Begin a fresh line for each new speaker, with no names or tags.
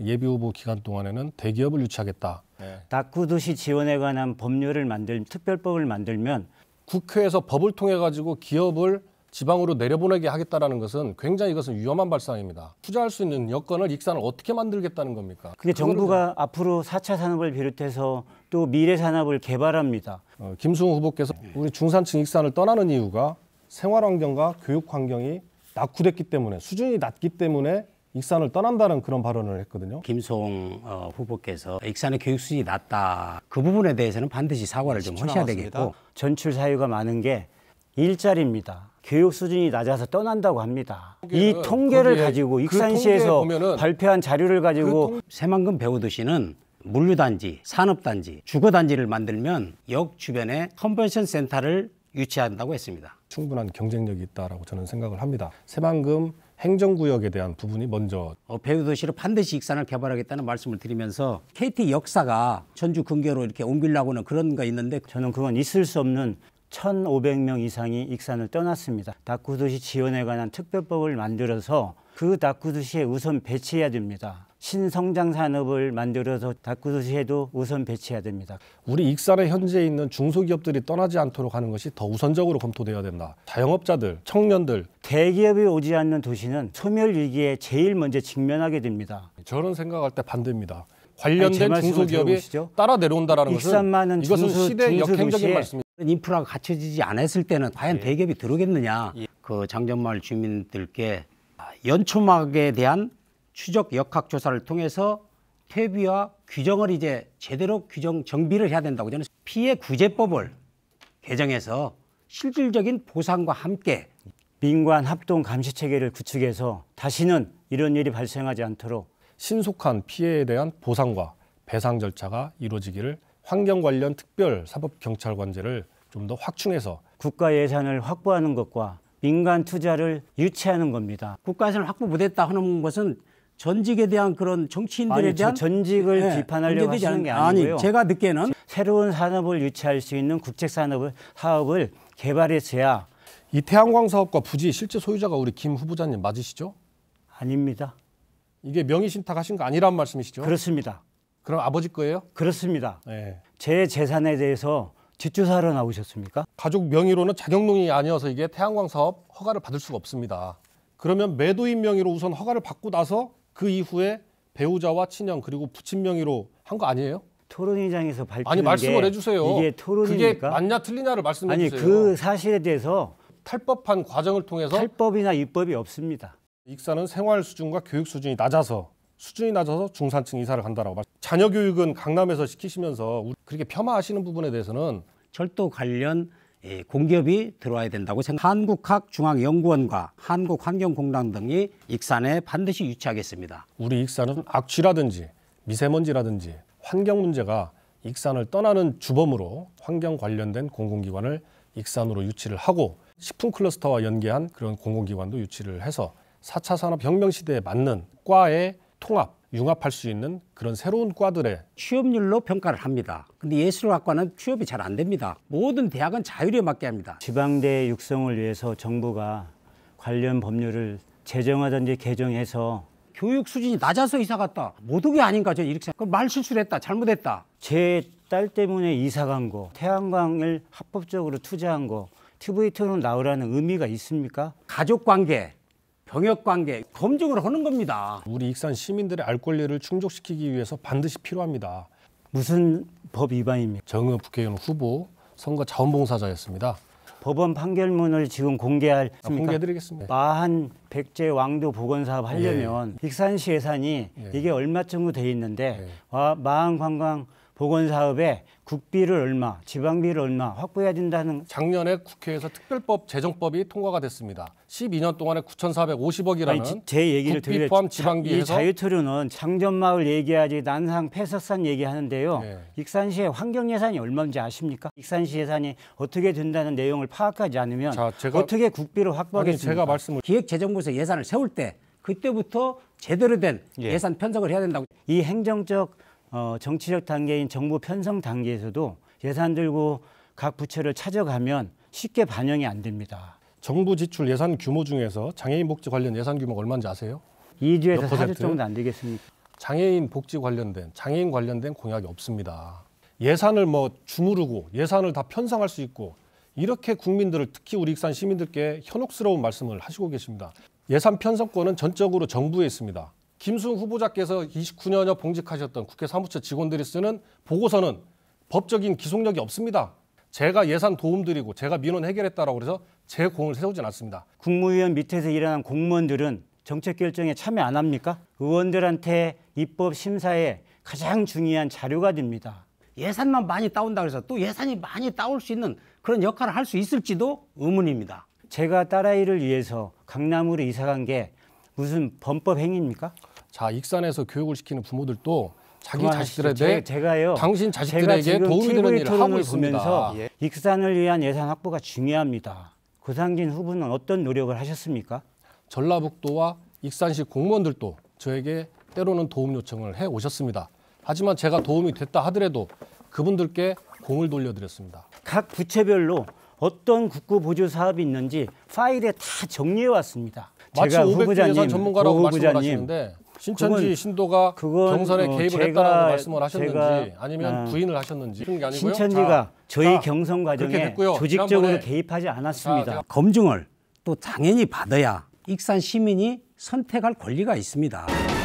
예비 후보 기간 동안에는 대기업을 유치하겠다. 네. 낙후도시 지원에 관한 법률을 만들 특별법을 만들면 국회에서 법을 통해 가지고 기업을 지방으로 내려보내게 하겠다라는 것은 굉장히 이것은 위험한 발상입니다. 투자할 수 있는 여건을 익산을 어떻게 만들겠다는 겁니까? 근데 정부가 그냥... 앞으로 4차 산업을 비롯해서 또 미래 산업을 개발합니다. 어, 김승우 후보께서 우리 중산층 익산을 떠나는 이유가 생활 환경과 교육 환경이 낙후됐기 때문에 수준이 낮기 때문에 익산을 떠난다는 그런 발언을 했거든요. 김송 어, 후보께서 익산의 교육 수준이 낮다 그 부분에 대해서는 반드시 사과를 좀 하셔야 되겠고 전출 사유가 많은 게 일자리입니다. 교육 수준이 낮아서 떠난다고 합니다. 이 통계를 가지고 그 익산시에서 그 발표한 자료를 가지고 그 통... 새만금 배우 도시는 물류단지, 산업단지, 주거단지를 만들면 역 주변에 컨벤션 센터를 유치한다고 했습니다. 충분한 경쟁력이 있다고 저는 생각을 합니다. 새만금 행정구역에 대한 부분이 먼저 어, 배우 도시로 반드시 익산을 개발하겠다는 말씀을 드리면서 KT 역사가 전주 근교로 이렇게 옮기려고는 그런 거 있는데 저는 그건 있을 수 없는 1,500명 이상이 익산을 떠났습니다. 다구도시 지원에 관한 특별법을 만들어서 그 다크도시에 우선 배치해야 됩니다. 신성장 산업을 만들어서 다크도시에도 우선 배치해야 됩니다. 우리 익산에 현재 있는 중소기업들이 떠나지 않도록 하는 것이 더 우선적으로 검토되어야 된다. 자영업자들, 청년들. 대기업이 오지 않는 도시는 소멸 위기에 제일 먼저 직면하게 됩니다. 저런 생각할 때 반대입니다. 관련된 아니, 중소기업이 들어보시죠? 따라 내려온다라는 것은 이것은 중소, 시대 역행적인 말씀입니다. 인프라가 갖춰지지 않았을 때는 과연 예. 대기업이 들어오겠느냐. 예. 그 장전마을 주민들께 연초막에 대한 추적 역학 조사를 통해서 퇴비와 규정을 이제 제대로 규정 정비를 해야 된다고 저는 피해 구제법을 개정해서 실질적인 보상과 함께 민관 합동 감시 체계를 구축해서 다시는 이런 일이 발생하지 않도록 신속한 피해에 대한 보상과 배상 절차가 이루어지기를 환경 관련 특별 사법 경찰관제를 좀 더 확충해서 국가 예산을 확보하는 것과 민간 투자를 유치하는 겁니다. 국가에서는 확보 못했다 하는 것은 전직에 대한 그런 정치인들에 아니, 대한 전직을 네, 비판하려고 하는게 아니고요. 아니, 제가 듣기에는 새로운 산업을 유치할 수 있는 국책 산업을 사업을 개발했어야 이 태양광 사업과 부지 실제 소유자가 우리 김 후보자님 맞으시죠? 아닙니다. 이게 명의 신탁하신 거 아니란 말씀이시죠? 그렇습니다. 그럼 아버지 거예요? 그렇습니다. 네. 제 재산에 대해서 집주사하 나오셨습니까? 가족 명의로는 자격농이 아니어서 이게 태양광 사업 허가를 받을 수가 없습니다. 그러면 매도인 명의로 우선 허가를 받고 나서 그 이후에 배우자와 친형 그리고 부친 명의로 한 거 아니에요? 토론회장에서 밝히는 아니 말씀을 해주세요. 이게 토론이니까 그게 맞냐 틀리냐를 말씀해 아니, 주세요. 그 사실에 대해서 탈법한 과정을 통해서 탈법이나 입법이 없습니다. 익사는 생활 수준과 교육 수준이 낮아서 수준이 낮아서 중산층 이사를 간다라고 말. 자녀 교육은 강남에서 시키시면서 그렇게 폄하하시는 부분에 대해서는 절도 관련 예, 공기업이 들어와야 된다고 생각. 한국학중앙연구원과 한국환경공단 등이 익산에 반드시 유치하겠습니다. 우리 익산은 악취라든지 미세먼지라든지 환경 문제가 익산을 떠나는 주범으로 환경 관련된 공공기관을 익산으로 유치를 하고 식품 클러스터와 연계한 그런 공공기관도 유치를 해서 4차 산업 혁명 시대에 맞는 과의 통합, 융합할 수 있는 그런 새로운 과들의 취업률로 평가를 합니다. 근데 예술학과는 취업이 잘 안 됩니다. 모든 대학은 자율에 맡게 합니다. 지방대 육성을 위해서 정부가 관련 법률을 제정하든지 개정해서 교육 수준이 낮아서 이사 갔다. 모독이 아닌가 저 이렇게 생각. 말실수 했다. 잘못했다. 제 딸 때문에 이사 간 거, 태양광을 합법적으로 투자한 거, TV 토론 나오라는 의미가 있습니까? 가족 관계, 병역 관계 검증을 하는 겁니다. 우리 익산 시민들의 알 권리를 충족시키기 위해서 반드시 필요합니다. 무슨 법 위반입니까? 정의원 국회의원 후보 선거 자원봉사자였습니다. 법원 판결문을 지금 공개할 아, 공개해드리겠습니다. 마한 백제 왕도 복원 사업 하려면 예. 익산시 예산이 예. 이게 얼마 정도 돼 있는데 예. 마한 관광 보건 사업에 국비를 얼마, 지방비를 얼마 확보해야 된다는 작년에 국회에서 특별법 제정법이 통과가 됐습니다. 12년 동안에 9,450억이라는 아니, 제 얘기를 국비 포함 지방비에서 자유토론은 장전마을 얘기하지 난상 폐석산 얘기하는데요. 네. 익산시의 환경 예산이 얼마인지 아십니까? 익산시 예산이 어떻게 된다는 내용을 파악하지 않으면 자, 제가, 어떻게 국비를 확보하겠습니까? 제가 말씀을 기획재정부에서 예산을 세울 때 그때부터 제대로 된 예. 예산 편성을 해야 된다고 이 행정적 어, 정치적 단계인 정부 편성 단계에서도 예산 들고 각 부처를 찾아가면 쉽게 반영이 안 됩니다. 정부 지출 예산 규모 중에서 장애인 복지 관련 예산 규모가 얼마인지 아세요? 2주에서 4주 정도 안 되겠습니까? 장애인 복지 관련된 장애인 관련된 공약이 없습니다. 예산을 뭐 주무르고 예산을 다 편성할 수 있고 이렇게 국민들을 특히 우리 익산 시민들께 현혹스러운 말씀을 하시고 계십니다. 예산 편성권은 전적으로 정부에 있습니다. 김수훈 후보자께서 29년여 봉직하셨던 국회 사무처 직원들이 쓰는 보고서는 법적인 기속력이 없습니다. 제가 예산 도움 드리고 제가 민원 해결했다라고 그래서 제 공을 세우진 않습니다. 국무위원 밑에서 일하는 공무원들은 정책 결정에 참여 안 합니까? 의원들한테 입법 심사에 가장 중요한 자료가 됩니다. 예산만 많이 따온다 그래서 또 예산이 많이 따올 수 있는 그런 역할을 할 수 있을지도 의문입니다. 제가 딸아이를 위해서 강남으로 이사 간게 무슨 범법 행위입니까? 자 익산에서 교육을 시키는 부모들도 자기 자식들에 게 제가요. 당신 자식들에게 제가 도움이 되는 일을 하고 있습니다. 예. 익산을 위한 예산 확보가 중요합니다. 고상진 후보는 어떤 노력을 하셨습니까? 전라북도와 익산시 공무원들도 저에게 때로는 도움 요청을 해 오셨습니다. 하지만 제가 도움이 됐다 하더라도 그분들께 공을 돌려드렸습니다. 각 부처별로 어떤 국고 보조 사업이 있는지 파일에 다 정리해 왔습니다. 마치 제가 500조 예산 전문가라고 말씀하시는데 신천지 신도가 그건 경선에 어, 개입을 했다라고 말씀을 하셨는지 제가, 아니면 아, 부인을 하셨는지 그런 게 아니고요. 신천지가 자, 저희 자, 경선 과정에 조직적으로 개입하지 않았습니다. 자, 검증을 또 당연히 받아야 익산 시민이 선택할 권리가 있습니다.